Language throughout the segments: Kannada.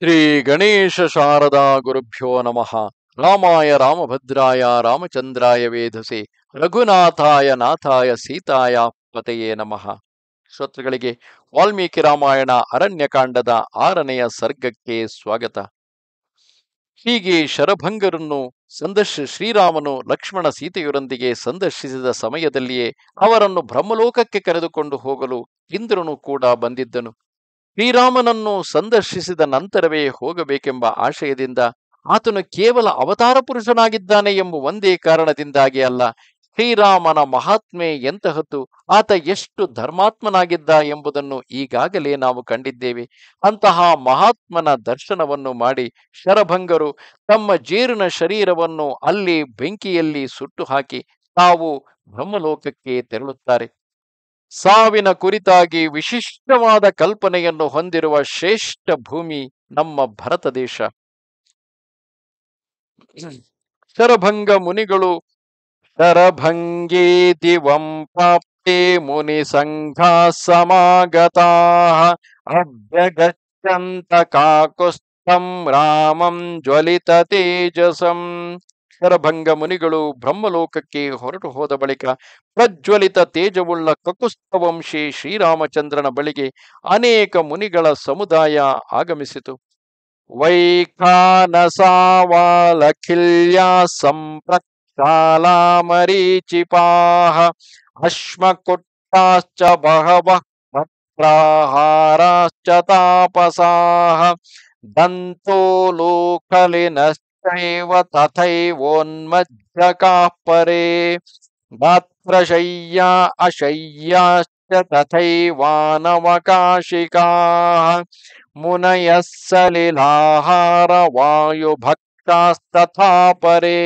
ಶ್ರೀ ಗಣೇಶ ಶಾರದಾ ಗುರುಭ್ಯೋ ನಮಃ ರಾಮಾಯ ರಾಮಭದ್ರಾಯ ರಾಮಚಂದ್ರಾಯ ವೇಧಸೆ ರಘುನಾಥಾಯ ನಾಥಾಯ ಸೀತಾಯ ಪತೆಯೇ ನಮಃ ಶ್ರೋತೃಗಳಿಗೆ ವಾಲ್ಮೀಕಿ ರಾಮಾಯಣ ಅರಣ್ಯಕಾಂಡದ ಆರನೆಯ ಸರ್ಗಕ್ಕೆ ಸ್ವಾಗತ ಹೀಗೆ ಶರಭಂಗರನ್ನು ಸಂದರ್ಶ ಶ್ರೀರಾಮನು ಲಕ್ಷ್ಮಣ ಸೀತೆಯರೊಂದಿಗೆ ಸಂದರ್ಶಿಸಿದ ಸಮಯದಲ್ಲಿಯೇ ಅವರನ್ನು ಬ್ರಹ್ಮಲೋಕಕ್ಕೆ ಕರೆದುಕೊಂಡು ಹೋಗಲು ಇಂದ್ರನು ಕೂಡ ಬಂದಿದ್ದನು ಶ್ರೀರಾಮನನ್ನು ಸಂದರ್ಶಿಸಿದ ನಂತರವೇ ಹೋಗಬೇಕೆಂಬ ಆಶಯದಿಂದ ಆತನು ಕೇವಲ ಅವತಾರ ಪುರುಷನಾಗಿದ್ದಾನೆ ಎಂಬ ಒಂದೇ ಕಾರಣದಿಂದಾಗಿ ಅಲ್ಲ ಶ್ರೀರಾಮನ ಮಹಾತ್ಮೆ ಎಂತಹದ್ದು ಆತ ಎಷ್ಟು ಧರ್ಮಾತ್ಮನಾಗಿದ್ದ ಎಂಬುದನ್ನು ಈಗಾಗಲೇ ನಾವು ಕಂಡಿದ್ದೇವೆ ಅಂತಹ ಮಹಾತ್ಮನ ದರ್ಶನವನ್ನು ಮಾಡಿ ಶರಭಂಗರು ತಮ್ಮ ಜೀರ್ಣ ಶರೀರವನ್ನು ಅಲ್ಲಿ ಬೆಂಕಿಯಲ್ಲಿ ಸುಟ್ಟು ಹಾಕಿ ತಾವು ಬ್ರಹ್ಮಲೋಕಕ್ಕೆ ತೆರಳುತ್ತಾರೆ ಸಾವಿನ ಕುರಿತಾಗಿ ವಿಶಿಷ್ಟವಾದ ಕಲ್ಪನೆಯನ್ನು ಹೊಂದಿರುವ ಶ್ರೇಷ್ಠ ಭೂಮಿ ನಮ್ಮ ಭರತ ದೇಶ ಶರಭಂಗ ಮುನಿಗಳು ಶರಭಂಗೇ ದಿವಂ ಪಾಪ್ತಿ ಮುನಿ ಸಂಘ ಸಮಾಗತಾ ಅಭ್ಯಗಂತ ಕಾಕುಸ್ತಂ ರಾಮಂ ಜ್ವಲಿತ ತೇಜಸಂ ಶರಭಂಗ ಮುನಿಗಳು ಬ್ರಹ್ಮಲೋಕಕ್ಕೆ ಹೊರಟು ಹೋದ ಬಳಿಕ ಪ್ರಜ್ವಲಿತ ತೇಜವುಳ್ಳ ಕಕುಸ್ತವಂಶಿ ಶ್ರೀರಾಮಚಂದ್ರನ ಬಳಿಗೆ ಅನೇಕ ಮುನಿಗಳ ಸಮುದಾಯ ಆಗಮಿಸಿತು ವೈಖಾನಸಾವಾಲಖಿಲ್ಯ ಸಂಪ್ರಕ್ಷಾಲಾಮರೀಚಿಪಾಹ ಅಶ್ಮಕುಟ್ಟಾಶ್ಚ ತಾಪಸಾಹ ದಂತೋ तथैव तथैवोन्मज्जकाः परे गात्रशय्या अशय्याश्च तथैवानवकाशिकाः मुनयः सलिलाहारवायुभक्तास्तथा परे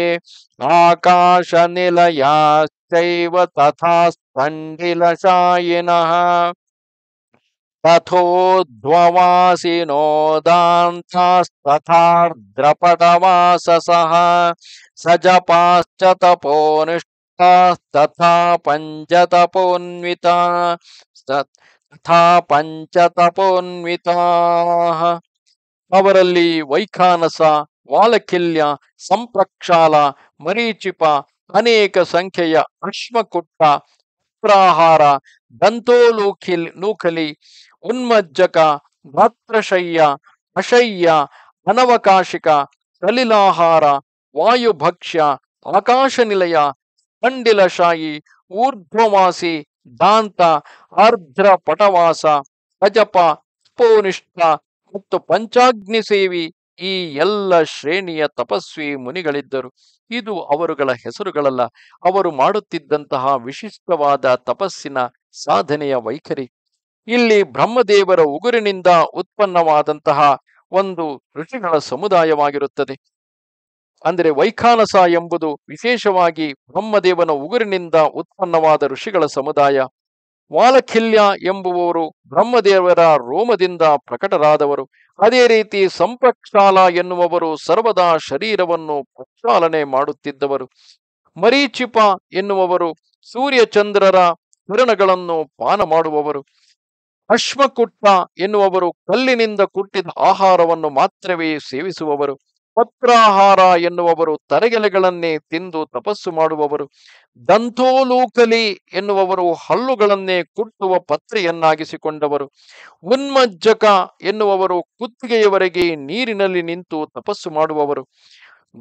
आकाशनिलयाश्चैव तथा स्पण्डिलशायिनः तथोध्ववासिनो दान्तास्तथार्द्रपटवाससः सजपाश्च ತಥಾ पञ्चतपोन्विता ತಥಾ ಪಂಚತಪೋನ್ವಿತಾಹ ಅವರಲ್ಲಿ ವೈಖಾನಸ ವಾಲಕಿಲ್ಯ ಸಂಪ್ರಕ್ಷಾಲ ಮರೀಚಿಪ ಅನೇಕ ಸಂಖ್ಯೆಯ ಅಶ್ವಕುಟ್ಟ ಪ್ರಾಹಾರ ದಂತೋಲೂಖಿಲ್ ನೂಕಲಿ ಉನ್ಮಜ್ಜಕ ಭತ್ರಶಯ್ಯ ಅಶಯ್ಯ ಅನವಕಾಶಿಕ ಸಲಿಲಾಹಾರ ವಾಯುಭಕ್ಷ್ಯ ಆಕಾಶ ನಿಲಯ ಕಂಡಿಲಶಾಯಿ ಊರ್ಧ್ವಮಾಸಿ ದಾಂತ ಆರ್ಧ್ರ ಪಟವಾಸ ಅಜಪ ಸ್ಪೋನಿಷ್ಠ ಮತ್ತು ಪಂಚಾಗ್ನಿ ಸೇವಿ ಈ ಎಲ್ಲ ಶ್ರೇಣಿಯ ತಪಸ್ವಿ ಮುನಿಗಳಿದ್ದರು ಇದು ಅವರುಗಳ ಹೆಸರುಗಳಲ್ಲ ಅವರು ಮಾಡುತ್ತಿದ್ದಂತಹ ವಿಶಿಷ್ಟವಾದ ತಪಸ್ಸಿನ ಸಾಧನೆಯ ವೈಖರಿ ಇಲ್ಲಿ ಬ್ರಹ್ಮದೇವರ ಉಗುರಿನಿಂದ ಉತ್ಪನ್ನವಾದಂತಹ ಒಂದು ಋಷಿಗಳ ಸಮುದಾಯವಾಗಿರುತ್ತದೆ ಅಂದರೆ ವೈಖಾನಸ ಎಂಬುದು ವಿಶೇಷವಾಗಿ ಬ್ರಹ್ಮದೇವನ ಉಗುರಿನಿಂದ ಉತ್ಪನ್ನವಾದ ಋಷಿಗಳ ಸಮುದಾಯ ವಾಲಖಿಲ್ಯ ಎಂಬುವವರು ಬ್ರಹ್ಮದೇವರ ರೋಮದಿಂದ ಪ್ರಕಟರಾದವರು ಅದೇ ರೀತಿ ಸಂಪ್ರಕ್ಷಾಲ ಎನ್ನುವವರು ಸರ್ವದಾ ಶರೀರವನ್ನು ಪ್ರಕ್ಷಾಲನೆ ಮಾಡುತ್ತಿದ್ದವರು ಮರೀಚಿಪ ಎನ್ನುವವರು ಸೂರ್ಯಚಂದ್ರರ ಕಿರಣಗಳನ್ನು ಪಾನ ಮಾಡುವವರು ಅಶ್ವಕುಟ್ಟ ಎನ್ನುವವರು ಕಲ್ಲಿನಿಂದ ಕುಟ್ಟಿದ ಆಹಾರವನ್ನು ಮಾತ್ರವೇ ಸೇವಿಸುವವರು ಪತ್ರಾಹಾರ ಎನ್ನುವವರು ತರಗೆಲೆಗಳನ್ನೇ ತಿಂದು ತಪಸ್ಸು ಮಾಡುವವರು ದಂತೋಲೂಕಲಿ ಎನ್ನುವವರು ಹಲ್ಲುಗಳನ್ನೇ ಕುಟ್ಟುವ ಪತ್ರೆಯನ್ನಾಗಿಸಿಕೊಂಡವರು ಉನ್ಮಜ್ಜಕ ಎನ್ನುವವರು ಕುತ್ತಿಗೆಯವರೆಗೆ ನೀರಿನಲ್ಲಿ ನಿಂತು ತಪಸ್ಸು ಮಾಡುವವರು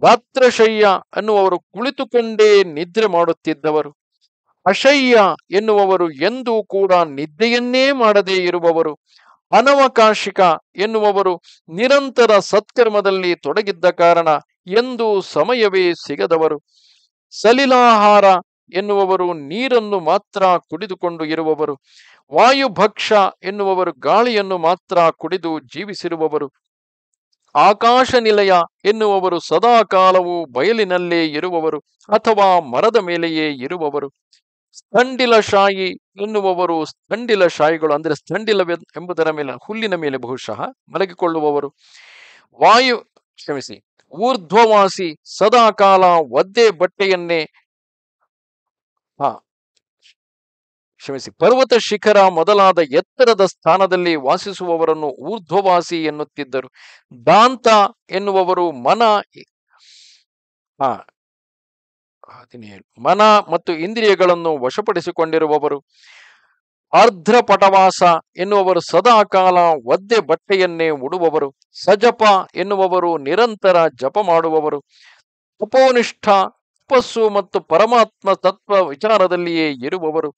ಗಾತ್ರಶಯ್ಯ ಅನ್ನುವರು ಕುಳಿತುಕೊಂಡೇ ನಿದ್ರೆ ಮಾಡುತ್ತಿದ್ದವರು ಅಶಯ್ಯ ಎನ್ನುವವರು ಎಂದೂ ಕೂಡ ನಿದ್ದೆಯನ್ನೇ ಮಾಡದೇ ಇರುವವರು ಅನವಕಾಶಿಕ ಎನ್ನುವವರು ನಿರಂತರ ಸತ್ಕರ್ಮದಲ್ಲಿ ತೊಡಗಿದ್ದ ಕಾರಣ ಎಂದೂ ಸಮಯವೇ ಸಿಗದವರು ಸಲಿಲಾಹಾರ ಎನ್ನುವವರು ನೀರನ್ನು ಮಾತ್ರ ಕುಡಿದುಕೊಂಡು ಇರುವವರು ವಾಯುಭಕ್ಷ ಎನ್ನುವವರು ಗಾಳಿಯನ್ನು ಮಾತ್ರ ಕುಡಿದು ಜೀವಿಸಿರುವವರು ಆಕಾಶ ನಿಲಯ ಎನ್ನುವವರು ಸದಾಕಾಲವೂ ಬಯಲಿನಲ್ಲೇ ಇರುವವರು ಅಥವಾ ಮರದ ಮೇಲೆಯೇ ಇರುವವರು ಸ್ಥಂಡಿಲ ಶಾಯಿ ಎನ್ನುವವರು ಸ್ಥಂಡಿಲ ಶಾಯಿಗಳು ಅಂದ್ರೆ ಸ್ಥಂಡಿಲ ಎಂಬುದರ ಮೇಲೆ ಹುಲ್ಲಿನ ಮೇಲೆ ಬಹುಶಃ ಮಲಗಿಕೊಳ್ಳುವವರು ವಾಯು ಕ್ಷಮಿಸಿ ಊರ್ಧ್ವವಾಸಿ ಸದಾಕಾಲ ಒದ್ದೆ ಬಟ್ಟೆಯನ್ನೇ ಹಾ ಕ್ಷಮಿಸಿ ಪರ್ವತ ಶಿಖರ ಮೊದಲಾದ ಎತ್ತರದ ಸ್ಥಾನದಲ್ಲಿ ವಾಸಿಸುವವರನ್ನು ಊರ್ಧ್ವವಾಸಿ ಎನ್ನುತ್ತಿದ್ದರು ದಾಂತ ಎನ್ನುವವರು ಮನ ಹಾ ಹದಿನೇಳು ಮನ ಮತ್ತು ಇಂದ್ರಿಯಗಳನ್ನು ವಶಪಡಿಸಿಕೊಂಡಿರುವವರು ಪಟವಾಸ ಎನ್ನುವರು ಸದಾ ಕಾಲ ಒದ್ದೆ ಬಟ್ಟೆಯನ್ನೇ ಉಡುವವರು ಸಜಪ ಎನ್ನುವವರು ನಿರಂತರ ಜಪ ಮಾಡುವವರು ಉಪೋನಿಷ್ಠ ತಪಸ್ಸು ಮತ್ತು ಪರಮಾತ್ಮ ತತ್ವ ವಿಚಾರದಲ್ಲಿಯೇ ಇರುವವರು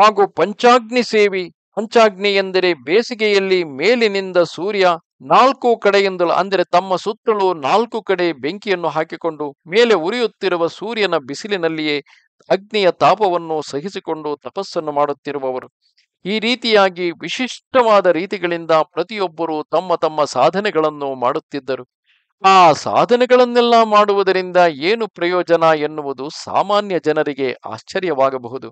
ಹಾಗೂ ಪಂಚಾಗ್ನಿ ಸೇವಿ ಪಂಚಾಗ್ನಿ ಎಂದರೆ ಬೇಸಿಗೆಯಲ್ಲಿ ಮೇಲಿನಿಂದ ಸೂರ್ಯ ನಾಲ್ಕು ಕಡೆಯಿಂದಲೂ ಅಂದರೆ ತಮ್ಮ ಸುತ್ತಲೂ ನಾಲ್ಕು ಕಡೆ ಬೆಂಕಿಯನ್ನು ಹಾಕಿಕೊಂಡು ಮೇಲೆ ಉರಿಯುತ್ತಿರುವ ಸೂರ್ಯನ ಬಿಸಿಲಿನಲ್ಲಿಯೇ ಅಗ್ನಿಯ ತಾಪವನ್ನು ಸಹಿಸಿಕೊಂಡು ತಪಸ್ಸನ್ನು ಮಾಡುತ್ತಿರುವವರು ಈ ರೀತಿಯಾಗಿ ವಿಶಿಷ್ಟವಾದ ರೀತಿಗಳಿಂದ ಪ್ರತಿಯೊಬ್ಬರೂ ತಮ್ಮ ತಮ್ಮ ಸಾಧನೆಗಳನ್ನು ಮಾಡುತ್ತಿದ್ದರು ಆ ಸಾಧನೆಗಳನ್ನೆಲ್ಲ ಮಾಡುವುದರಿಂದ ಏನು ಪ್ರಯೋಜನ ಎನ್ನುವುದು ಸಾಮಾನ್ಯ ಜನರಿಗೆ ಆಶ್ಚರ್ಯವಾಗಬಹುದು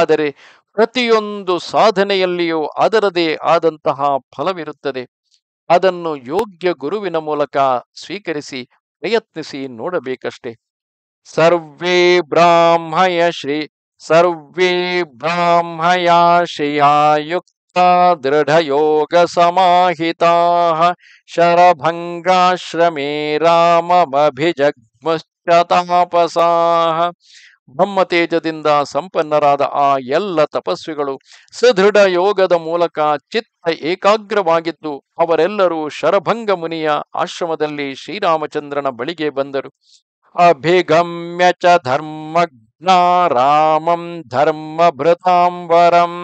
ಆದರೆ ಪ್ರತಿಯೊಂದು ಸಾಧನೆಯಲ್ಲಿಯೂ ಅದರದೇ ಆದಂತಹ ಫಲವಿರುತ್ತದೆ ಅದನ್ನು ಯೋಗ್ಯ ಗುರುವಿನ ಮೂಲಕ ಸ್ವೀಕರಿಸಿ ಪ್ರಯತ್ನಿಸಿ ನೋಡಬೇಕಷ್ಟೆ ಸರ್ವೇ ಬ್ರಾಹ್ಮಯ ಶ್ರೀ ಸರ್ವೇ ಬ್ರಾಹ್ಮಯ ಶ್ರಿಯಾಯುಕ್ತ ದೃಢಯೋಗ ಸಮಾಹಿತಾ ಶರಭಂಗಾಶ್ರಮೇ ಬ್ರಹ್ಮ ತೇಜದಿಂದ ಸಂಪನ್ನರಾದ ಆ ಎಲ್ಲ ತಪಸ್ವಿಗಳು ಸದೃಢ ಯೋಗದ ಮೂಲಕ ಚಿತ್ತ ಏಕಾಗ್ರವಾಗಿದ್ದು ಅವರೆಲ್ಲರೂ ಶರಭಂಗ ಮುನಿಯ ಆಶ್ರಮದಲ್ಲಿ ಶ್ರೀರಾಮಚಂದ್ರನ ಬಳಿಗೆ ಬಂದರು ಅಭಿಗಮ್ಯ ಚ ಧರ್ಮಜ್ಞ ರಾಮಂ ಧರ್ಮ ಭೃತಾಂಬರಂ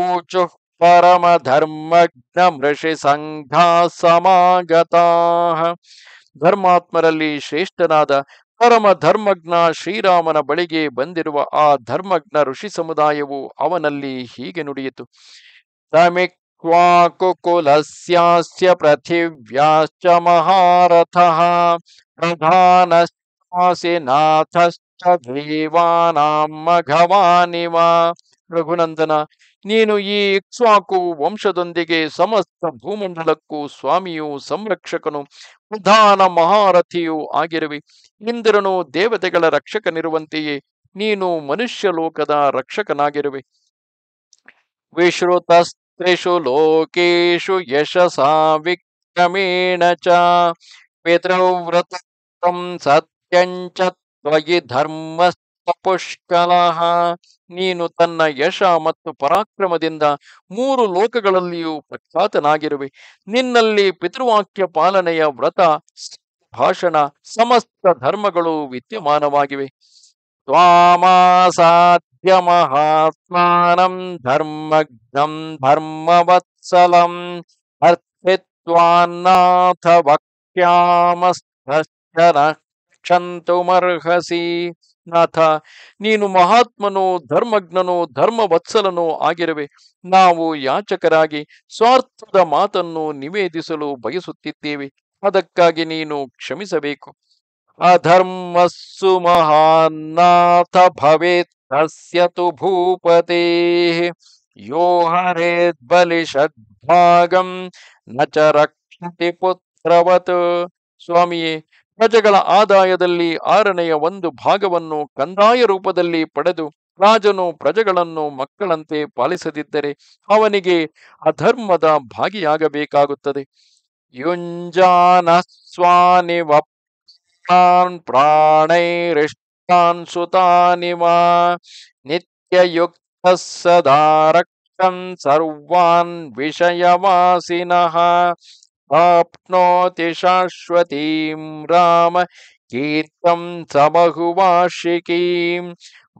ಊಚು ಪರಮ ಧರ್ಮಜ್ಞ ಮೃಷಿ ಸಂಘ ಸಮಾಗತಾ ಧರ್ಮಾತ್ಮರಲ್ಲಿ ಶ್ರೇಷ್ಠನಾದ ಪರಮ ಧರ್ಮಜ್ಞ ಶ್ರೀರಾಮನ ಬಳಿಗೆ ಬಂದಿರುವ ಆ ಧರ್ಮಜ್ಞ ಋಷಿ ಸಮುದಾಯವು ಅವನಲ್ಲಿ ಹೀಗೆ ನುಡಿಯಿತು ಪೃಥಿವ್ಯಾಚ ಪೃಥಿವ್ಯಾಶ್ಚ ಮಹಾರಥ ನಾಥಶ್ಚ ದೇವಾನಾಂ ಮಘವಾನಿವ ರಘುನಂದನ ನೀನು ಈ ಇಕ್ಸ್ವಾಕು ವಂಶದೊಂದಿಗೆ ಸಮಸ್ತ ಭೂಮಂಡಲಕ್ಕೂ ಸ್ವಾಮಿಯೂ ಸಂರಕ್ಷಕನು ಪ್ರಧಾನ ಮಹಾರಥಿಯೂ ಆಗಿರುವೆ ಇಂದ್ರನು ದೇವತೆಗಳ ರಕ್ಷಕನಿರುವಂತೆಯೇ ನೀನು ಮನುಷ್ಯ ಲೋಕದ ರಕ್ಷಕನಾಗಿರುವೆ ವಿಶ್ರುತಸ್ತ್ರೇಷು ಲೋಕೇಶು ಯಶಸಾ ವಿಕ್ರಮೇಣ ಚ ಪಿತೃವ್ರತ ಸತ್ಯಂಚ ತ್ವಯಿ ಧರ್ಮಸ್ ಪುಷ್ಕಲಹ ನೀನು ತನ್ನ ಯಶ ಮತ್ತು ಪರಾಕ್ರಮದಿಂದ ಮೂರು ಲೋಕಗಳಲ್ಲಿಯೂ ಪ್ರಖ್ಯಾತನಾಗಿರುವೆ ನಿನ್ನಲ್ಲಿ ಪಿತೃವಾಕ್ಯ ಪಾಲನೆಯ ವ್ರತ ಭಾಷಣ ಸಮಸ್ತ ಧರ್ಮಗಳು ವಿದ್ಯಮಾನವಾಗಿವೆ ತ್ವಾಮಾಸಾಧ್ಯ ಮಹಾತ್ಮಾನಂ ಧರ್ಮಜ್ಞಂ ಧರ್ಮವತ್ಸಲಂ ಅರ್ಥಿತ್ವಾನ್ನಾಥ ವಕ್ಯಾಮಸ್ಥಶ್ಚ ರಕ್ಷಂತುಮರ್ಹಸಿ ನಾಥ ನೀನು ಮಹಾತ್ಮನೋ ಧರ್ಮಜ್ಞನೋ ಧರ್ಮವತ್ಸಲನೋ ಆಗಿರುವೆ ನಾವು ಯಾಚಕರಾಗಿ ಸ್ವಾರ್ಥದ ಮಾತನ್ನು ನಿವೇದಿಸಲು ಬಯಸುತ್ತಿದ್ದೇವೆ ಅದಕ್ಕಾಗಿ ನೀನು ಕ್ಷಮಿಸಬೇಕು ಅಧರ್ಮಸ್ಸು ಮಹಾನ್ನಾಥ ಭವೇತ್ ತು ಭೂಪತೇ ಯೋ ಹರೇದ್ ಬಲಿಷದ್ಭಾಗಂ ನ ಚ ರಕ್ಷತಿ ಪುತ್ರವತ್ ಸ್ವಾಮಿಯೇ ಪ್ರಜೆಗಳ ಆದಾಯದಲ್ಲಿ ಆರನೆಯ ಒಂದು ಭಾಗವನ್ನು ಕಂದಾಯ ರೂಪದಲ್ಲಿ ಪಡೆದು ರಾಜನು ಪ್ರಜೆಗಳನ್ನು ಮಕ್ಕಳಂತೆ ಪಾಲಿಸದಿದ್ದರೆ ಅವನಿಗೆ ಅಧರ್ಮದ ಭಾಗಿಯಾಗಬೇಕಾಗುತ್ತದೆ ಯುಂಜಾನ ಸ್ವಾನಿ ವಪ್ತಾನ್ ಪ್ರಾಣೈರಿಷ್ಟಾನ್ ನಿತ್ಯ ಸದಾ ರಕ್ಷನ್ ಸರ್ವಾನ್ ವಿಷಯವಾಸಿನಃ आप्नोति ಶಾಶ್ವತೀಂ ರಾಮ ಕೀರ್ತಂ समहुवार्षिकीं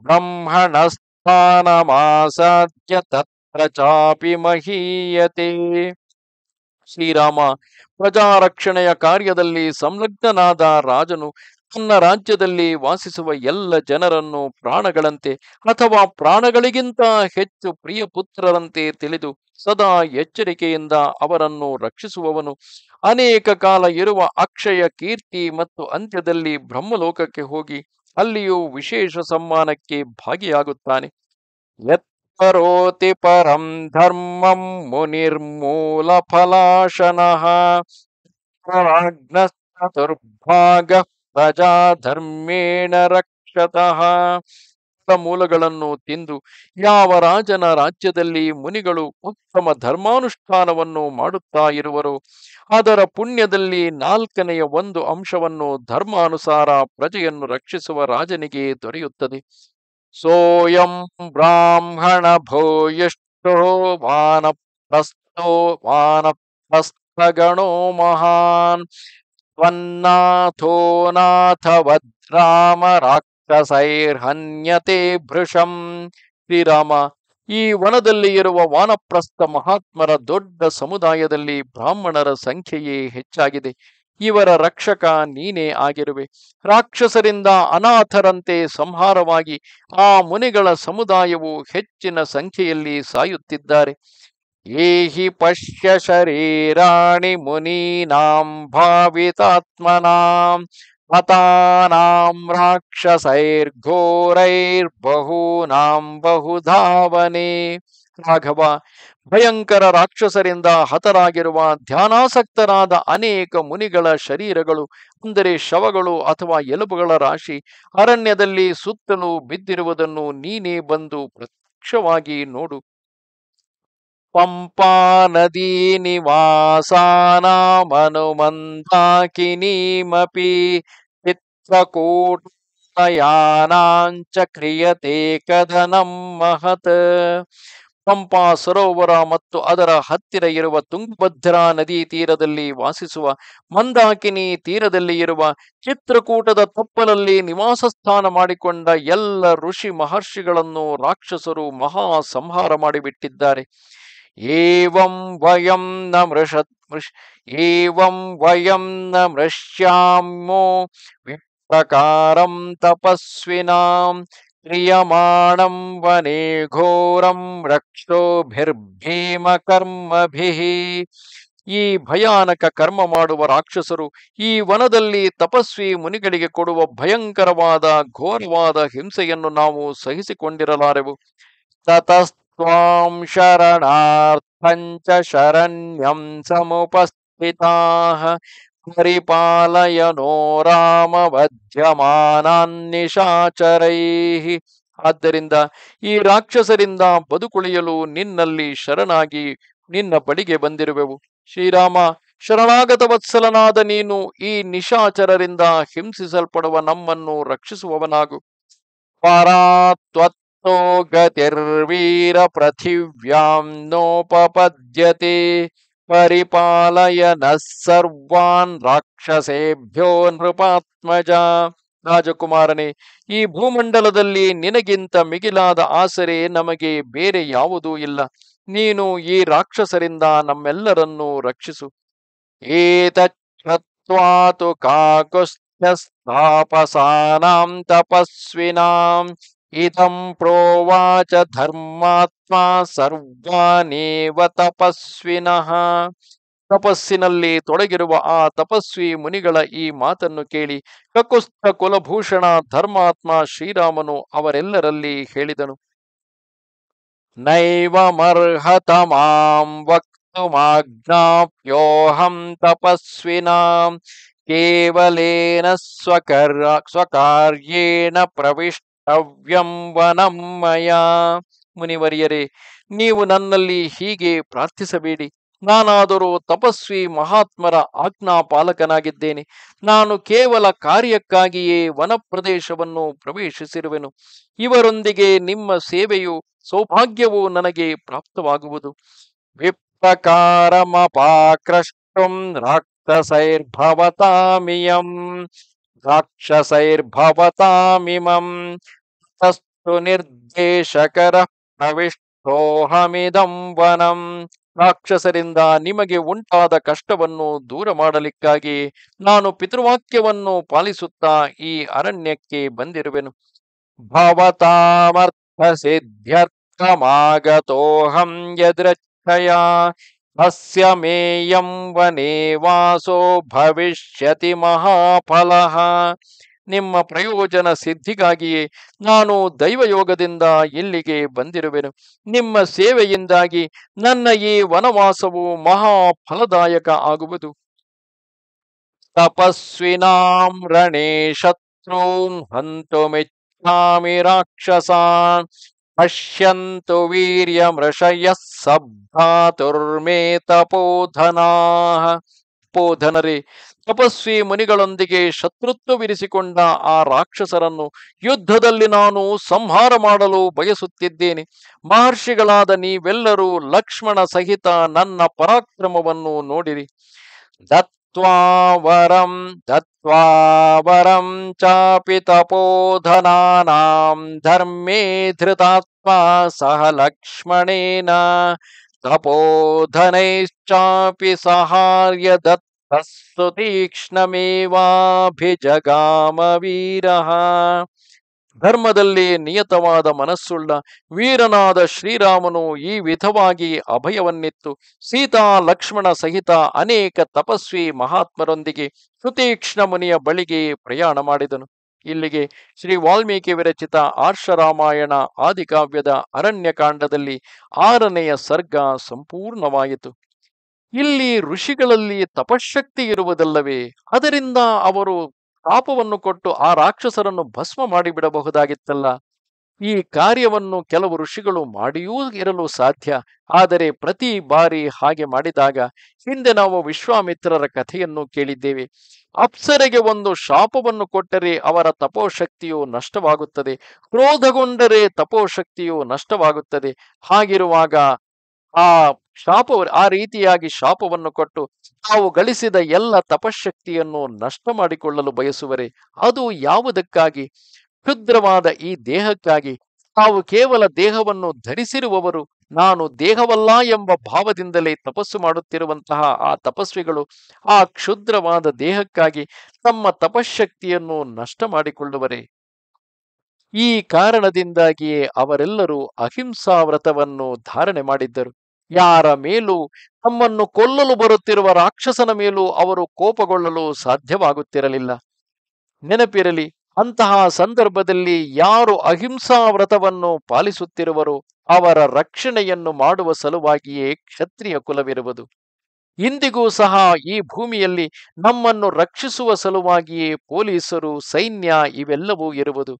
ಬ್ರಹ್ಮಣಸ್ಥಾನಮಾಸಾದ್ಯ ತತ್ರ ಚಾಪಿ ಮಹೀಯತೆ ಶ್ರೀರಾಮ ಪ್ರಜಾರಕ್ಷಣೆಯ ಕಾರ್ಯದಲ್ಲಿ ಸಂಲಗ್ನನಾದ ರಾಜನು ತನ್ನ ರಾಜ್ಯದಲ್ಲಿ ವಾಸಿಸುವ ಎಲ್ಲ ಜನರನ್ನು ಪ್ರಾಣಗಳಂತೆ ಅಥವಾ ಪ್ರಾಣಗಳಿಗಿಂತ ಹೆಚ್ಚು ಪ್ರಿಯ ಪುತ್ರರಂತೆ ತಿಳಿದು ಸದಾ ಎಚ್ಚರಿಕೆಯಿಂದ ಅವರನ್ನು ರಕ್ಷಿಸುವವನು ಅನೇಕ ಕಾಲ ಇರುವ ಅಕ್ಷಯ ಕೀರ್ತಿ ಮತ್ತು ಅಂತ್ಯದಲ್ಲಿ ಬ್ರಹ್ಮಲೋಕಕ್ಕೆ ಹೋಗಿ ಅಲ್ಲಿಯೂ ವಿಶೇಷ ಸಮ್ಮಾನಕ್ಕೆ ಭಾಗಿಯಾಗುತ್ತಾನೆ ಯತ್ಪರೋತಿ ಪರಂ ಧರ್ಮಂ ಮುನಿರ್ಮೂಲ ಫಲಾಶನಃ ಚತುರ್ಭಾಗ ಧರ್ಮೇಣ ರಕ್ಷತಃ ಮೂಲಗಳನ್ನು ತಿಂದು ಯಾವ ರಾಜನ ರಾಜ್ಯದಲ್ಲಿ ಮುನಿಗಳು ಉತ್ತಮ ಧರ್ಮಾನುಷ್ಠಾನವನ್ನು ಮಾಡುತ್ತಾ ಇರುವರು ಅದರ ಪುಣ್ಯದಲ್ಲಿ ನಾಲ್ಕನೆಯ ಒಂದು ಅಂಶವನ್ನು ಧರ್ಮಾನುಸಾರ ಪ್ರಜೆಯನ್ನು ರಕ್ಷಿಸುವ ರಾಜನಿಗೆ ದೊರೆಯುತ್ತದೆ ಸೋಯಂ ಬ್ರಾಹ್ಮಣ ಭೂಯಿಷ್ಠೋ ವಾನಪ್ರಸ್ಥೋ ವಾನಪ್ರಸ್ಥಗಣೋ ಮಹಾನ್ त्वन्नाथो ರಾಕ್ಷಸೈರ್ಹನ್ಯತೆ ಭೃಷಂ ಶ್ರೀರಾಮ ಈ ವನದಲ್ಲಿ ಇರುವ ವಾನಪ್ರಸ್ಥ ಮಹಾತ್ಮರ ದೊಡ್ಡ ಸಮುದಾಯದಲ್ಲಿ ಬ್ರಾಹ್ಮಣರ ಸಂಖ್ಯೆಯೇ ಹೆಚ್ಚಾಗಿದೆ ಇವರ ರಕ್ಷಕ ನೀನೇ ಆಗಿರುವೆ ರಾಕ್ಷಸರಿಂದ ಅನಾಥರಂತೆ ಸಂಹಾರವಾಗಿ ಆ ಮುನಿಗಳ ಸಮುದಾಯವು ಹೆಚ್ಚಿನ ಸಂಖ್ಯೆಯಲ್ಲಿ ಸಾಯುತ್ತಿದ್ದಾರೆ ये ಪಶ್ಯ ಶರೀರಾಣಿ ಮುನೀನಾಂ ಭಾವಿತಾತ್ಮನಾಂ ಮತಾನಾಂ ರಾಕ್ಷಸೈರ್ಘೋರೈರ್ ರಾಕ್ಷಸೈರ್ಘೋರೈರ್ಬಹೂನಾಂ ಬಹುಧಾವನೆ ರಾಘವ ಭಯಂಕರ ರಾಕ್ಷಸರಿಂದ ಹತರಾಗಿರುವ ಧ್ಯಾನಾಸಕ್ತರಾದ ಅನೇಕ ಮುನಿಗಳ ಶರೀರಗಳು ಅಂದರೆ ಶವಗಳು ಅಥವಾ ಎಲುಬುಗಳ ರಾಶಿ ಅರಣ್ಯದಲ್ಲಿ ಸುತ್ತಲೂ ಬಿದ್ದಿರುವುದನ್ನು ನೀನೇ ಬಂದು ಪ್ರತ್ಯಕ್ಷವಾಗಿ ನೋಡು पम्पानदीनिवासानामनुमन्ताकिनीमपि चित्रकूटयानाञ्च ಕ್ರಿಯತೆ ಕದನಂ ಮಹತ್ ಪಂಪಾ ಸರೋವರ ಮತ್ತು ಅದರ ಹತ್ತಿರ ಇರುವ ತುಂಗಭದ್ರಾ ನದಿ ತೀರದಲ್ಲಿ ವಾಸಿಸುವ ಮಂದಾಕಿನಿ ತೀರದಲ್ಲಿ ಇರುವ ಚಿತ್ರಕೂಟದ ತಪ್ಪಲಲ್ಲಿ ನಿವಾಸ ಸ್ಥಾನ ಮಾಡಿಕೊಂಡ ಎಲ್ಲ ಋಷಿ ಮಹರ್ಷಿಗಳನ್ನು ರಾಕ್ಷಸರು ಮಹಾ ಸಂಹಾರ ಮಾಡಿಬಿಟ್ಟಿದ್ದಾರೆ ಏವಂ ವಯಂ ನ ಏವಂ ವಯಂ ನ ಮೃಷ್ಯಾಮೋ ವಿಪ್ರಕಾರಂ ತಪಸ್ವಿನಾಂ ಕ್ರಿಯಮಾಣಂ ವನೇ ಘೋರಂ ರಕ್ಷೋಭಿರ್ಭೀಮ ಈ ಭಯಾನಕ ಕರ್ಮ ಮಾಡುವ ರಾಕ್ಷಸರು ಈ ವನದಲ್ಲಿ ತಪಸ್ವಿ ಮುನಿಗಳಿಗೆ ಕೊಡುವ ಭಯಂಕರವಾದ ಘೋರವಾದ ಹಿಂಸೆಯನ್ನು ನಾವು ಸಹಿಸಿಕೊಂಡಿರಲಾರೆವು ತತಸ್ त्वां शरणार्थञ्च शरण्यं समुपस्थिताः परिपालय ಆದ್ದರಿಂದ ಈ ರಾಕ್ಷಸರಿಂದ ಬದುಕುಳಿಯಲು ನಿನ್ನಲ್ಲಿ ಶರಣಾಗಿ ನಿನ್ನ ಬಳಿಗೆ ಬಂದಿರುವೆವು ಶ್ರೀರಾಮ ಶರಣಾಗತ ವತ್ಸಲನಾದ ನೀನು ಈ ನಿಶಾಚರರಿಂದ ಹಿಂಸಿಸಲ್ಪಡುವ ನಮ್ಮನ್ನು ರಕ್ಷಿಸುವವನಾಗು ಪಾರಾತ್ವತ್ ಗತಿರ್ವೀರ गतिर्वीरपृथिव्यां ನೋಪದ್ಯತೆ ಪರಿಪಾಲಯ ಸರ್ವಾನ್ ರಾಕ್ಷಸೇಭ್ಯೋ ನೃಪಾತ್ಮಜ ರಾಜಕುಮಾರನೇ ಈ ಭೂಮಂಡಲದಲ್ಲಿ ನಿನಗಿಂತ ಮಿಗಿಲಾದ ಆಸರೆ ನಮಗೆ ಬೇರೆ ಯಾವುದೂ ಇಲ್ಲ ನೀನು ಈ ರಾಕ್ಷಸರಿಂದ ನಮ್ಮೆಲ್ಲರನ್ನೂ ರಕ್ಷಿಸು ಏತಚ್ಛತ್ವಾತು ಕಾಕುಸ್ಥಸ್ಥಾಪಸಾನಾಂ ತಪಸ್ವಿನಾಂ ಇದಂ ಪ್ರೋವಾಚ ಧರ್ಮಾತ್ಮ ಸರ್ವಾನೇವ ತಪಸ್ವಿನಃ ತಪಸ್ಸಿನಲ್ಲಿ ತೊಡಗಿರುವ ಆ ತಪಸ್ವಿ ಮುನಿಗಳ ಈ ಮಾತನ್ನು ಕೇಳಿ ಕಕುಸ್ತ ಕುಲಭೂಷಣ ಧರ್ಮಾತ್ಮ ಶ್ರೀರಾಮನು ಅವರೆಲ್ಲರಲ್ಲಿ ಹೇಳಿದನು ನೈವಮರ್ಹತ ಮಾಂ ವಕ್ತುಮಾಜ್ಞಾಪ್ಯೋಹಂ ತಪಸ್ವಿನಾಂ ಕೇವಲೇನ ಸ್ವಕರ್ ಸ್ವಕಾರ್ಯೇಣ ಪ್ರವೇಶ ಅವ್ಯಂಬನಂ ಮಯಾ ಮುನಿವರಿಯರೇ ನೀವು ನನ್ನಲ್ಲಿ ಹೀಗೆ ಪ್ರಾರ್ಥಿಸಬೇಡಿ ನಾನಾದರೂ ತಪಸ್ವಿ ಮಹಾತ್ಮರ ಪಾಲಕನಾಗಿದ್ದೇನೆ ನಾನು ಕೇವಲ ಕಾರ್ಯಕ್ಕಾಗಿಯೇ ವನ ಪ್ರದೇಶವನ್ನು ಪ್ರವೇಶಿಸಿರುವೆನು ಇವರೊಂದಿಗೆ ನಿಮ್ಮ ಸೇವೆಯು ಸೌಭಾಗ್ಯವು ನನಗೆ ಪ್ರಾಪ್ತವಾಗುವುದು ವಿಪ್ರಕಾರಮಪಾಕೃಷ್ಟಂ ರಾಕ್ಷಸೈರ್ಭವತಾಮಿಯಂ ರಾಕ್ಷಸೈರ್ಭವತಾಮಿಮಂ ತಸ್ತು ನಿರ್ದೇಶಕರ ಪ್ರವಿಷ್ಟೋಹಮಿದಂ ವನಂ ರಾಕ್ಷಸರಿಂದ ನಿಮಗೆ ಉಂಟಾದ ಕಷ್ಟವನ್ನು ದೂರ ಮಾಡಲಿಕ್ಕಾಗಿ ನಾನು ಪಿತೃವಾಕ್ಯವನ್ನು ಪಾಲಿಸುತ್ತಾ ಈ ಅರಣ್ಯಕ್ಕೆ ಬಂದಿರುವೆನು ಭವತಾಮರ್ಥ ಸಿದ್ಧ್ಯರ್ಥಮಾಗತೋಹಂ ಯದೃಚ್ಛಯ ಅಸ್ಯ ಮೇಯಂ ವಾಸೋ ಭವಿಷ್ಯತಿ ಮಹಾಫಲಃ ನಿಮ್ಮ ಪ್ರಯೋಜನ ಸಿದ್ಧಿಗಾಗಿಯೇ ನಾನು ದೈವಯೋಗದಿಂದ ಇಲ್ಲಿಗೆ ಬಂದಿರುವೆನು ನಿಮ್ಮ ಸೇವೆಯಿಂದಾಗಿ ನನ್ನ ಈ ವನವಾಸವು ಮಹಾಫಲದಾಯಕ ಆಗುವುದು ತಪಸ್ವಿನಾಂ ರಣೇ ಶತ್ರೂನ್ ಹಂತುಮಿಚ್ಛಾಮಿ ರಾಕ್ಷಸಾನ್ ಪಶ್ಯಂತು ವೀರ್ಯಮೃಷಯ ಸಬ್ಬಾತುರ್ಮೇ ತಪೋಧನಾ ಪೋಧನರೇ ತಪಸ್ವಿ ಮುನಿಗಳೊಂದಿಗೆ ಶತ್ರುತ್ವವಿರಿಸಿಕೊಂಡ ಆ ರಾಕ್ಷಸರನ್ನು ಯುದ್ಧದಲ್ಲಿ ನಾನು ಸಂಹಾರ ಮಾಡಲು ಬಯಸುತ್ತಿದ್ದೇನೆ ಮಹರ್ಷಿಗಳಾದ ನೀವೆಲ್ಲರೂ ಲಕ್ಷ್ಮಣ ಸಹಿತ ನನ್ನ ಪರಾಕ್ರಮವನ್ನು ನೋಡಿರಿ दत्वा वरं चापि तपोधनानां धर्मे धृतात्मा सह लक्ष्मणेन तपोधनैश्चापि सहार्य दत्तस्तु दत्तः सुतीक्ष्णमेवाभिजगामवीरः ಧರ್ಮದಲ್ಲಿ ನಿಯತವಾದ ಮನಸ್ಸುಳ್ಳ ವೀರನಾದ ಶ್ರೀರಾಮನು ಈ ವಿಧವಾಗಿ ಅಭಯವನ್ನಿತ್ತು ಸೀತಾ ಲಕ್ಷ್ಮಣ ಸಹಿತ ಅನೇಕ ತಪಸ್ವಿ ಮಹಾತ್ಮರೊಂದಿಗೆ ಸುತೀಕ್ಷ್ಣ ಮುನಿಯ ಬಳಿಗೆ ಪ್ರಯಾಣ ಮಾಡಿದನು ಇಲ್ಲಿಗೆ ಶ್ರೀ ವಾಲ್ಮೀಕಿ ವಿರಚಿತ ಆರ್ಷರಾಮಾಯಣ ಆದಿಕಾವ್ಯದ ಅರಣ್ಯಕಾಂಡದಲ್ಲಿ ಆರನೆಯ ಸರ್ಗ ಸಂಪೂರ್ಣವಾಯಿತು ಇಲ್ಲಿ ಋಷಿಗಳಲ್ಲಿ ತಪಶಕ್ತಿ ಇರುವುದಲ್ಲವೇ ಅದರಿಂದ ಅವರು ಶಾಪವನ್ನು ಕೊಟ್ಟು ಆ ರಾಕ್ಷಸರನ್ನು ಭಸ್ಮ ಮಾಡಿಬಿಡಬಹುದಾಗಿತ್ತಲ್ಲ ಈ ಕಾರ್ಯವನ್ನು ಕೆಲವು ಋಷಿಗಳು ಮಾಡಿಯೂ ಇರಲು ಸಾಧ್ಯ ಆದರೆ ಪ್ರತಿ ಬಾರಿ ಹಾಗೆ ಮಾಡಿದಾಗ ಹಿಂದೆ ನಾವು ವಿಶ್ವಾಮಿತ್ರರ ಕಥೆಯನ್ನು ಕೇಳಿದ್ದೇವೆ ಅಪ್ಸರೆಗೆ ಒಂದು ಶಾಪವನ್ನು ಕೊಟ್ಟರೆ ಅವರ ತಪೋಶಕ್ತಿಯು ನಷ್ಟವಾಗುತ್ತದೆ ಕ್ರೋಧಗೊಂಡರೆ ತಪೋಶಕ್ತಿಯು ನಷ್ಟವಾಗುತ್ತದೆ ಹಾಗಿರುವಾಗ ಆ ಶಾಪ ಆ ರೀತಿಯಾಗಿ ಶಾಪವನ್ನು ಕೊಟ್ಟು ತಾವು ಗಳಿಸಿದ ಎಲ್ಲ ತಪಶಕ್ತಿಯನ್ನು ನಷ್ಟ ಮಾಡಿಕೊಳ್ಳಲು ಬಯಸುವರೆ ಅದು ಯಾವುದಕ್ಕಾಗಿ ಕ್ಷುದ್ರವಾದ ಈ ದೇಹಕ್ಕಾಗಿ ತಾವು ಕೇವಲ ದೇಹವನ್ನು ಧರಿಸಿರುವವರು ನಾನು ದೇಹವಲ್ಲ ಎಂಬ ಭಾವದಿಂದಲೇ ತಪಸ್ಸು ಮಾಡುತ್ತಿರುವಂತಹ ಆ ತಪಸ್ವಿಗಳು ಆ ಕ್ಷುದ್ರವಾದ ದೇಹಕ್ಕಾಗಿ ತಮ್ಮ ತಪಶಕ್ತಿಯನ್ನು ನಷ್ಟ ಮಾಡಿಕೊಳ್ಳುವರೆ ಈ ಕಾರಣದಿಂದಾಗಿಯೇ ಅವರೆಲ್ಲರೂ ಅಹಿಂಸಾ ವ್ರತವನ್ನು ಧಾರಣೆ ಮಾಡಿದ್ದರು ಯಾರ ಮೇಲೂ ತಮ್ಮನ್ನು ಕೊಲ್ಲಲು ಬರುತ್ತಿರುವ ರಾಕ್ಷಸನ ಮೇಲೂ ಅವರು ಕೋಪಗೊಳ್ಳಲು ಸಾಧ್ಯವಾಗುತ್ತಿರಲಿಲ್ಲ ನೆನಪಿರಲಿ ಅಂತಹ ಸಂದರ್ಭದಲ್ಲಿ ಯಾರು ಅಹಿಂಸಾ ವ್ರತವನ್ನು ಪಾಲಿಸುತ್ತಿರುವರೋ ಅವರ ರಕ್ಷಣೆಯನ್ನು ಮಾಡುವ ಸಲುವಾಗಿಯೇ ಕ್ಷತ್ರಿಯ ಕುಲವಿರುವುದು ಇಂದಿಗೂ ಸಹ ಈ ಭೂಮಿಯಲ್ಲಿ ನಮ್ಮನ್ನು ರಕ್ಷಿಸುವ ಸಲುವಾಗಿಯೇ ಪೊಲೀಸರು ಸೈನ್ಯ ಇವೆಲ್ಲವೂ ಇರುವುದು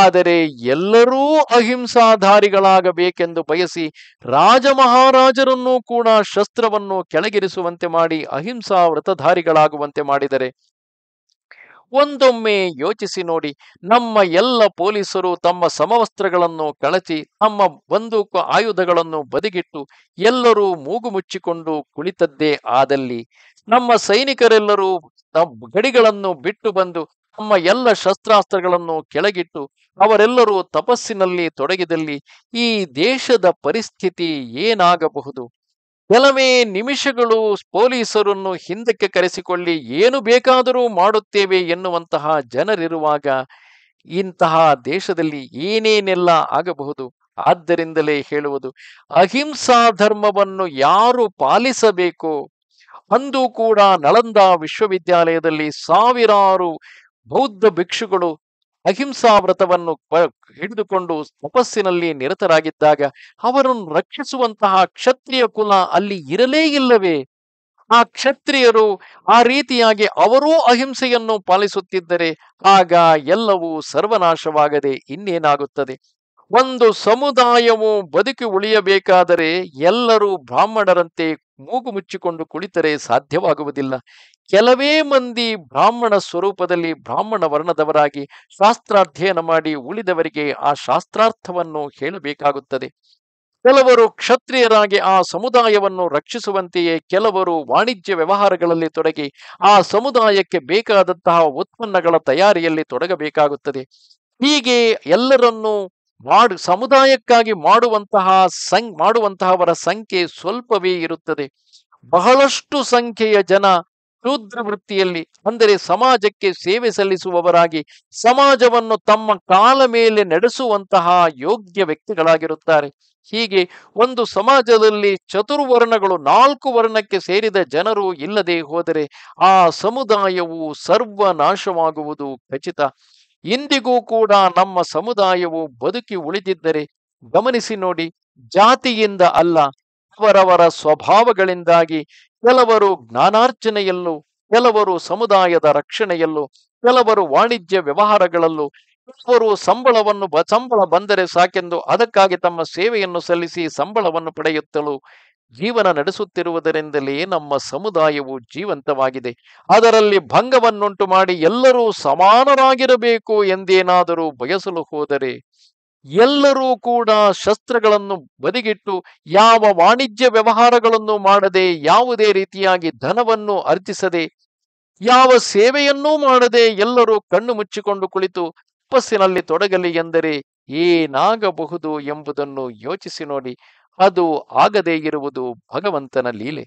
ಆದರೆ ಎಲ್ಲರೂ ಅಹಿಂಸಾಧಾರಿಗಳಾಗಬೇಕೆಂದು ಬಯಸಿ ರಾಜ ರಾಜಮಹಾರಾಜರನ್ನೂ ಕೂಡ ಶಸ್ತ್ರವನ್ನು ಕೆಳಗಿರಿಸುವಂತೆ ಮಾಡಿ ಅಹಿಂಸಾ ವ್ರತಧಾರಿಗಳಾಗುವಂತೆ ಮಾಡಿದರೆ ಒಂದೊಮ್ಮೆ ಯೋಚಿಸಿ ನೋಡಿ ನಮ್ಮ ಎಲ್ಲ ಪೊಲೀಸರು ತಮ್ಮ ಸಮವಸ್ತ್ರಗಳನ್ನು ಕಳಚಿ ತಮ್ಮ ಬಂದೂಕು ಆಯುಧಗಳನ್ನು ಬದಿಗಿಟ್ಟು ಎಲ್ಲರೂ ಮೂಗು ಮುಚ್ಚಿಕೊಂಡು ಕುಳಿತದ್ದೇ ಆದಲ್ಲಿ ನಮ್ಮ ಸೈನಿಕರೆಲ್ಲರೂ ಗಡಿಗಳನ್ನು ಬಿಟ್ಟು ಬಂದು ತಮ್ಮ ಎಲ್ಲ ಶಸ್ತ್ರಾಸ್ತ್ರಗಳನ್ನು ಕೆಳಗಿಟ್ಟು ಅವರೆಲ್ಲರೂ ತಪಸ್ಸಿನಲ್ಲಿ ತೊಡಗಿದಲ್ಲಿ ಈ ದೇಶದ ಪರಿಸ್ಥಿತಿ ಏನಾಗಬಹುದು ಕೆಲವೇ ನಿಮಿಷಗಳು ಪೊಲೀಸರನ್ನು ಹಿಂದಕ್ಕೆ ಕರೆಸಿಕೊಳ್ಳಿ ಏನು ಬೇಕಾದರೂ ಮಾಡುತ್ತೇವೆ ಎನ್ನುವಂತಹ ಜನರಿರುವಾಗ ಇಂತಹ ದೇಶದಲ್ಲಿ ಏನೇನೆಲ್ಲ ಆಗಬಹುದು ಆದ್ದರಿಂದಲೇ ಹೇಳುವುದು ಅಹಿಂಸಾ ಧರ್ಮವನ್ನು ಯಾರು ಪಾಲಿಸಬೇಕು ಅಂದು ಕೂಡ ನಳಂದ ವಿಶ್ವವಿದ್ಯಾಲಯದಲ್ಲಿ ಸಾವಿರಾರು ಬೌದ್ಧ ಭಿಕ್ಷುಗಳು ಅಹಿಂಸಾ ವ್ರತವನ್ನು ಹಿಡಿದುಕೊಂಡು ತಪಸ್ಸಿನಲ್ಲಿ ನಿರತರಾಗಿದ್ದಾಗ ಅವರನ್ನು ರಕ್ಷಿಸುವಂತಹ ಕ್ಷತ್ರಿಯ ಕುಲ ಅಲ್ಲಿ ಇರಲೇ ಇಲ್ಲವೇ ಆ ಕ್ಷತ್ರಿಯರು ಆ ರೀತಿಯಾಗಿ ಅವರೂ ಅಹಿಂಸೆಯನ್ನು ಪಾಲಿಸುತ್ತಿದ್ದರೆ ಆಗ ಎಲ್ಲವೂ ಸರ್ವನಾಶವಾಗದೆ ಇನ್ನೇನಾಗುತ್ತದೆ ಒಂದು ಸಮುದಾಯವು ಬದುಕಿ ಉಳಿಯಬೇಕಾದರೆ ಎಲ್ಲರೂ ಬ್ರಾಹ್ಮಣರಂತೆ ಮೂಗು ಮುಚ್ಚಿಕೊಂಡು ಕುಳಿತರೆ ಸಾಧ್ಯವಾಗುವುದಿಲ್ಲ ಕೆಲವೇ ಮಂದಿ ಬ್ರಾಹ್ಮಣ ಸ್ವರೂಪದಲ್ಲಿ ಬ್ರಾಹ್ಮಣ ವರ್ಣದವರಾಗಿ ಶಾಸ್ತ್ರಾಧ್ಯಯನ ಮಾಡಿ ಉಳಿದವರಿಗೆ ಆ ಶಾಸ್ತ್ರಾರ್ಥವನ್ನು ಹೇಳಬೇಕಾಗುತ್ತದೆ ಕೆಲವರು ಕ್ಷತ್ರಿಯರಾಗಿ ಆ ಸಮುದಾಯವನ್ನು ರಕ್ಷಿಸುವಂತೆಯೇ ಕೆಲವರು ವಾಣಿಜ್ಯ ವ್ಯವಹಾರಗಳಲ್ಲಿ ತೊಡಗಿ ಆ ಸಮುದಾಯಕ್ಕೆ ಬೇಕಾದಂತಹ ಉತ್ಪನ್ನಗಳ ತಯಾರಿಯಲ್ಲಿ ತೊಡಗಬೇಕಾಗುತ್ತದೆ ಹೀಗೆ ಎಲ್ಲರನ್ನೂ ಮಾಡು ಸಮುದಾಯಕ್ಕಾಗಿ ಮಾಡುವಂತಹ ಸಂ ಮಾಡುವಂತಹವರ ಸಂಖ್ಯೆ ಸ್ವಲ್ಪವೇ ಇರುತ್ತದೆ ಬಹಳಷ್ಟು ಸಂಖ್ಯೆಯ ಜನ ಶೂದ್ರ ವೃತ್ತಿಯಲ್ಲಿ ಅಂದರೆ ಸಮಾಜಕ್ಕೆ ಸೇವೆ ಸಲ್ಲಿಸುವವರಾಗಿ ಸಮಾಜವನ್ನು ತಮ್ಮ ಕಾಲ ಮೇಲೆ ನಡೆಸುವಂತಹ ಯೋಗ್ಯ ವ್ಯಕ್ತಿಗಳಾಗಿರುತ್ತಾರೆ ಹೀಗೆ ಒಂದು ಸಮಾಜದಲ್ಲಿ ಚತುರ್ವರ್ಣಗಳು ನಾಲ್ಕು ವರ್ಣಕ್ಕೆ ಸೇರಿದ ಜನರು ಇಲ್ಲದೆ ಹೋದರೆ ಆ ಸಮುದಾಯವು ಸರ್ವನಾಶವಾಗುವುದು ಖಚಿತ ಇಂದಿಗೂ ಕೂಡ ನಮ್ಮ ಸಮುದಾಯವು ಬದುಕಿ ಉಳಿದಿದ್ದರೆ ಗಮನಿಸಿ ನೋಡಿ ಜಾತಿಯಿಂದ ಅಲ್ಲ ಅವರವರ ಸ್ವಭಾವಗಳಿಂದಾಗಿ ಕೆಲವರು ಜ್ಞಾನಾರ್ಜನೆಯಲ್ಲೂ ಕೆಲವರು ಸಮುದಾಯದ ರಕ್ಷಣೆಯಲ್ಲೂ ಕೆಲವರು ವಾಣಿಜ್ಯ ವ್ಯವಹಾರಗಳಲ್ಲೂ ಕೆಲವರು ಸಂಬಳವನ್ನು ಸಂಬಳ ಬಂದರೆ ಸಾಕೆಂದು ಅದಕ್ಕಾಗಿ ತಮ್ಮ ಸೇವೆಯನ್ನು ಸಲ್ಲಿಸಿ ಸಂಬಳವನ್ನು ಪಡೆಯುತ್ತಲೂ ಜೀವನ ನಡೆಸುತ್ತಿರುವುದರಿಂದಲೇ ನಮ್ಮ ಸಮುದಾಯವು ಜೀವಂತವಾಗಿದೆ ಅದರಲ್ಲಿ ಭಂಗವನ್ನುಂಟು ಮಾಡಿ ಎಲ್ಲರೂ ಸಮಾನರಾಗಿರಬೇಕು ಎಂದೇನಾದರೂ ಬಯಸಲು ಹೋದರೆ ಎಲ್ಲರೂ ಕೂಡ ಶಸ್ತ್ರಗಳನ್ನು ಬದಿಗಿಟ್ಟು ಯಾವ ವಾಣಿಜ್ಯ ವ್ಯವಹಾರಗಳನ್ನು ಮಾಡದೆ ಯಾವುದೇ ರೀತಿಯಾಗಿ ಧನವನ್ನು ಅರ್ಜಿಸದೆ ಯಾವ ಸೇವೆಯನ್ನೂ ಮಾಡದೆ ಎಲ್ಲರೂ ಕಣ್ಣು ಮುಚ್ಚಿಕೊಂಡು ಕುಳಿತು ತಪಸ್ಸಿನಲ್ಲಿ ತೊಡಗಲಿ ಎಂದರೆ ಏನಾಗಬಹುದು ಎಂಬುದನ್ನು ಯೋಚಿಸಿ ನೋಡಿ ಅದು ಆಗದೇ ಇರುವುದು ಭಗವಂತನ ಲೀಲೆ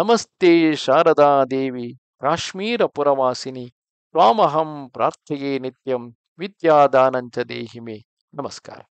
ನಮಸ್ತೆ ಶಾರದಾ ದೇವಿ ಕಾಶ್ಮೀರ ಪುರವಾಸಿನಿ ತ್ವಾಮಹಂ ಪ್ರಾರ್ಥೆಯೇ ನಿತ್ಯಂ ವಿದ್ಯಾದಾನಂಚ ದೇಹಿಮೆ Namaskar.